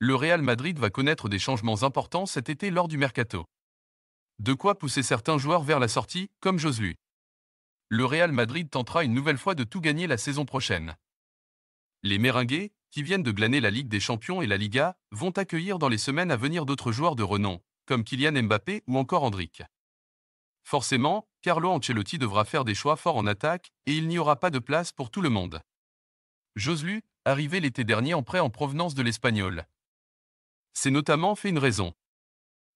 le Real Madrid va connaître des changements importants cet été lors du mercato. De quoi pousser certains joueurs vers la sortie, comme Joselu. Le Real Madrid tentera une nouvelle fois de tout gagner la saison prochaine. Les Meringues, qui viennent de glaner la Ligue des Champions et la Liga, vont accueillir dans les semaines à venir d'autres joueurs de renom, comme Kylian Mbappé ou encore Hendrik. Forcément, Carlo Ancelotti devra faire des choix forts en attaque, et il n'y aura pas de place pour tout le monde. Joselu, arrivé l'été dernier en prêt en provenance de l'Espagnol, c'est notamment fait une raison.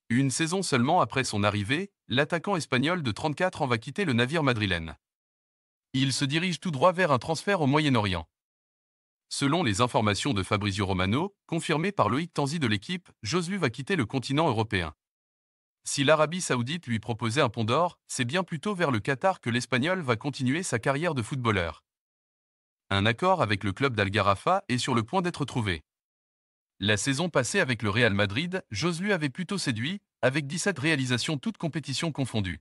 Une saison seulement après son arrivée, l'attaquant espagnol de 34 ans va quitter le navire madrilène. Il se dirige tout droit vers un transfert au Moyen-Orient. Selon les informations de Fabrizio Romano, confirmées par Loïc Tanzi de l'équipe, Josu va quitter le continent européen. Si l'Arabie saoudite lui proposait un pont d'or, c'est bien plutôt vers le Qatar que l'Espagnol va continuer sa carrière de footballeur. Un accord avec le club dal est sur le point d'être trouvé. La saison passée avec le Real Madrid, Joselu avait plutôt séduit, avec 17 réalisations toutes compétitions confondues.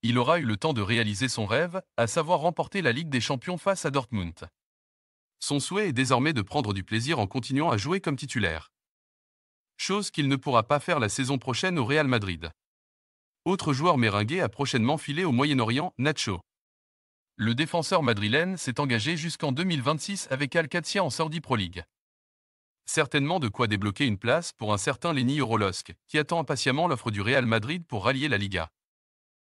Il aura eu le temps de réaliser son rêve, à savoir remporter la Ligue des Champions face à Dortmund. Son souhait est désormais de prendre du plaisir en continuant à jouer comme titulaire. Chose qu'il ne pourra pas faire la saison prochaine au Real Madrid. Autre joueur méringué a prochainement filé au Moyen-Orient, Nacho. Le défenseur madrilène s'est engagé jusqu'en 2026 avec Al en sortie Pro League. Certainement de quoi débloquer une place pour un certain Lenny Orolosk, qui attend impatiemment l'offre du Real Madrid pour rallier la Liga.